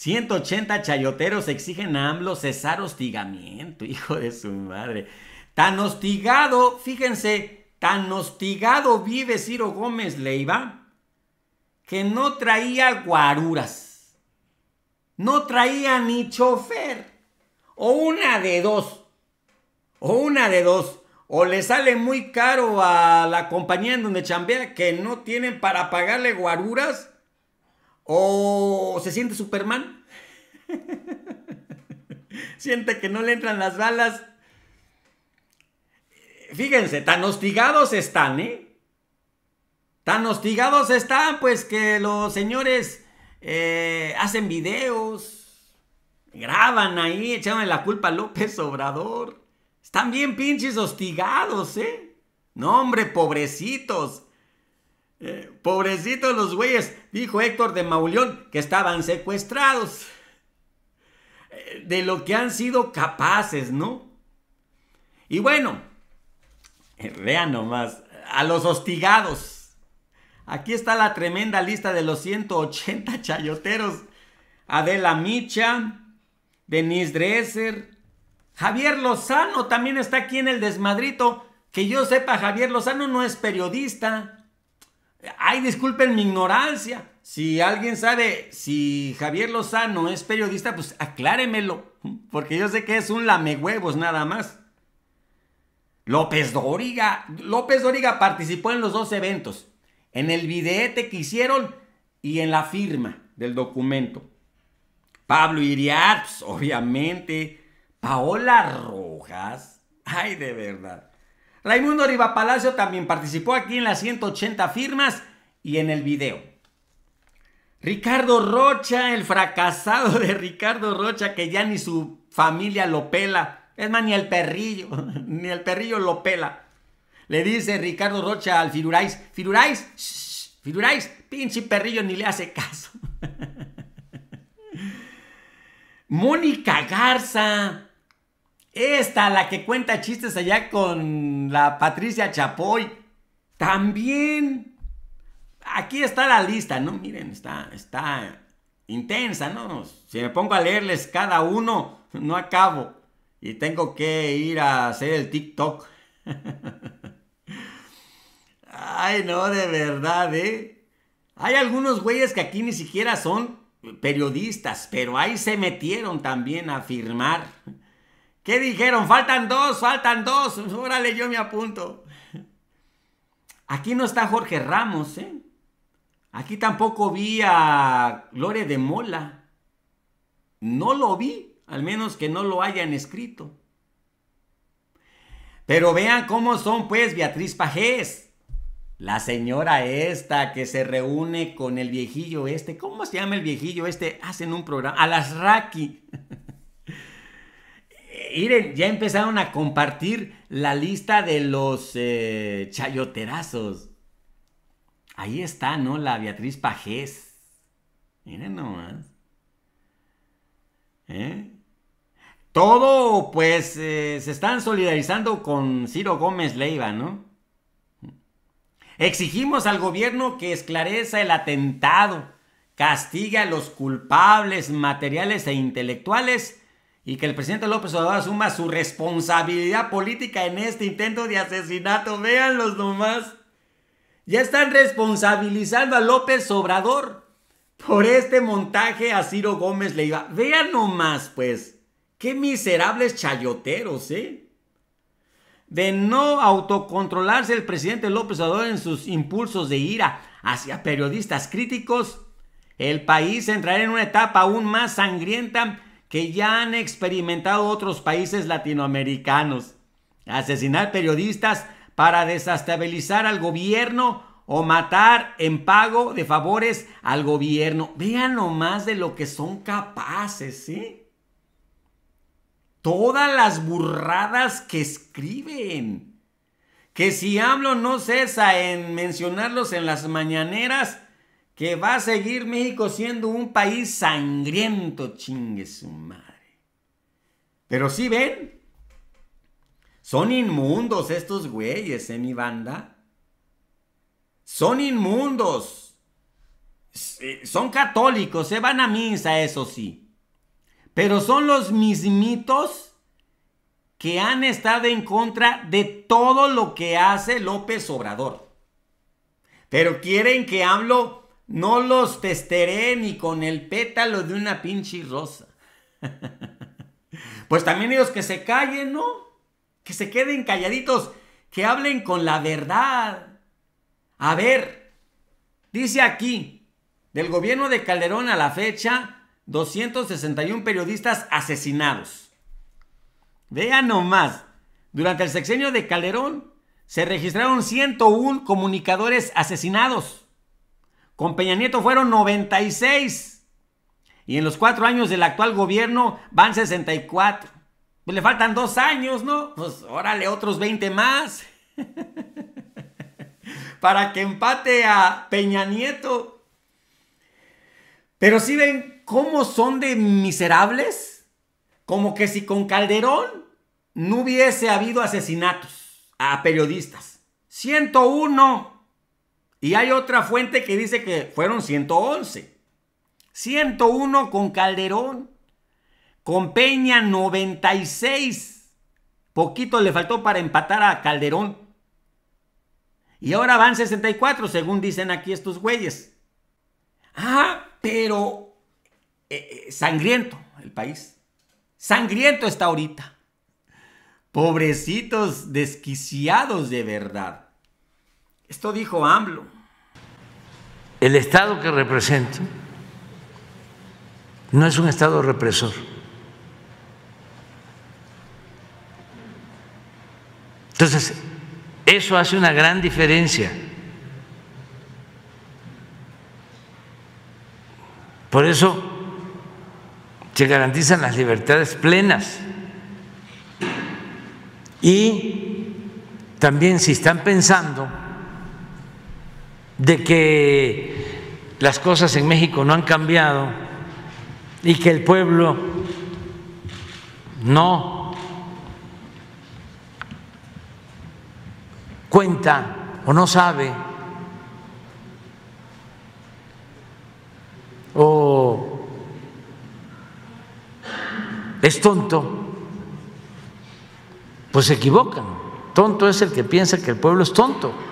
180 chayoteros exigen a AMLO cesar hostigamiento, hijo de su madre. Tan hostigado, fíjense, tan hostigado vive Ciro Gómez Leiva que no traía guaruras. No traía ni chofer. O una de dos. O una de dos. O le sale muy caro a la compañía en donde chambea que no tienen para pagarle guaruras siente Superman. siente que no le entran las balas. Fíjense, tan hostigados están, ¿eh? Tan hostigados están, pues que los señores eh, hacen videos, graban ahí, echándole la culpa a López Obrador. Están bien pinches hostigados, ¿eh? No, hombre, pobrecitos. Eh, pobrecitos los güeyes, dijo Héctor de Maulión que estaban secuestrados. Eh, de lo que han sido capaces, ¿no? Y bueno, eh, vean nomás, a los hostigados. Aquí está la tremenda lista de los 180 chayoteros. Adela Micha, Denise Dresser, Javier Lozano también está aquí en el desmadrito. Que yo sepa, Javier Lozano no es periodista disculpen mi ignorancia. Si alguien sabe si Javier Lozano es periodista, pues acláremelo. Porque yo sé que es un lamehuevos nada más. López Doriga López Dóriga participó en los dos eventos. En el videete que hicieron y en la firma del documento. Pablo Iriarps, obviamente. Paola Rojas. Ay, de verdad. Raimundo Riva Palacio también participó aquí en las 180 firmas y en el video. Ricardo Rocha, el fracasado de Ricardo Rocha, que ya ni su familia lo pela. Es más, ni el perrillo, ni el perrillo lo pela. Le dice Ricardo Rocha al Firurais, Firurais, shh, Firurais, pinche perrillo ni le hace caso. Mónica Garza, esta, la que cuenta chistes allá con la Patricia Chapoy, también aquí está la lista, ¿no? Miren, está, está intensa, ¿no? Si me pongo a leerles cada uno, no acabo. Y tengo que ir a hacer el TikTok. Ay, no, de verdad, ¿eh? Hay algunos güeyes que aquí ni siquiera son periodistas, pero ahí se metieron también a firmar. ¿Qué dijeron? Faltan dos, faltan dos. Órale, yo me apunto. Aquí no está Jorge Ramos, ¿eh? Aquí tampoco vi a Gloria de Mola. No lo vi, al menos que no lo hayan escrito. Pero vean cómo son pues Beatriz Pajés. La señora esta que se reúne con el viejillo este. ¿Cómo se llama el viejillo este? Hacen un programa. A las Raki. Miren, ya empezaron a compartir la lista de los eh, chayoterazos. Ahí está, ¿no? La Beatriz Pajés. Miren nomás. ¿Eh? Todo, pues, eh, se están solidarizando con Ciro Gómez Leiva, ¿no? Exigimos al gobierno que esclarezca el atentado, castigue a los culpables materiales e intelectuales y que el presidente López Obrador asuma su responsabilidad política en este intento de asesinato. Véanlos nomás. Ya están responsabilizando a López Obrador por este montaje a Ciro Gómez le iba. Vean nomás, pues, qué miserables chayoteros, ¿eh? De no autocontrolarse el presidente López Obrador en sus impulsos de ira hacia periodistas críticos, el país entrará en una etapa aún más sangrienta que ya han experimentado otros países latinoamericanos. Asesinar periodistas para desestabilizar al gobierno o matar en pago de favores al gobierno. Vean nomás de lo que son capaces, ¿sí? Todas las burradas que escriben. Que si hablo no cesa en mencionarlos en las mañaneras, que va a seguir México siendo un país sangriento, chingue su madre. Pero sí ven, son inmundos estos güeyes, en ¿eh, mi banda? Son inmundos. Eh, son católicos, se ¿eh? van a misa, eso sí. Pero son los mismitos que han estado en contra de todo lo que hace López Obrador. Pero quieren que hablo, no los testeré ni con el pétalo de una pinche rosa. pues también ellos que se callen, ¿no? que se queden calladitos, que hablen con la verdad. A ver, dice aquí, del gobierno de Calderón a la fecha, 261 periodistas asesinados. Vean nomás, durante el sexenio de Calderón se registraron 101 comunicadores asesinados. Con Peña Nieto fueron 96. Y en los cuatro años del actual gobierno van 64. Pues le faltan dos años, ¿no? Pues órale, otros 20 más. Para que empate a Peña Nieto. Pero si ¿sí ven cómo son de miserables. Como que si con Calderón no hubiese habido asesinatos a periodistas. 101. Y hay otra fuente que dice que fueron 111. 101 con Calderón. Con Peña 96. Poquito le faltó para empatar a Calderón. Y ahora van 64, según dicen aquí estos güeyes. Ah, pero eh, eh, sangriento el país. Sangriento está ahorita. Pobrecitos desquiciados de verdad. Esto dijo AMLO. El Estado que represento no es un Estado represor. Entonces, eso hace una gran diferencia. Por eso se garantizan las libertades plenas. Y también si están pensando de que las cosas en México no han cambiado y que el pueblo no cuenta o no sabe o es tonto, pues se equivocan. Tonto es el que piensa que el pueblo es tonto.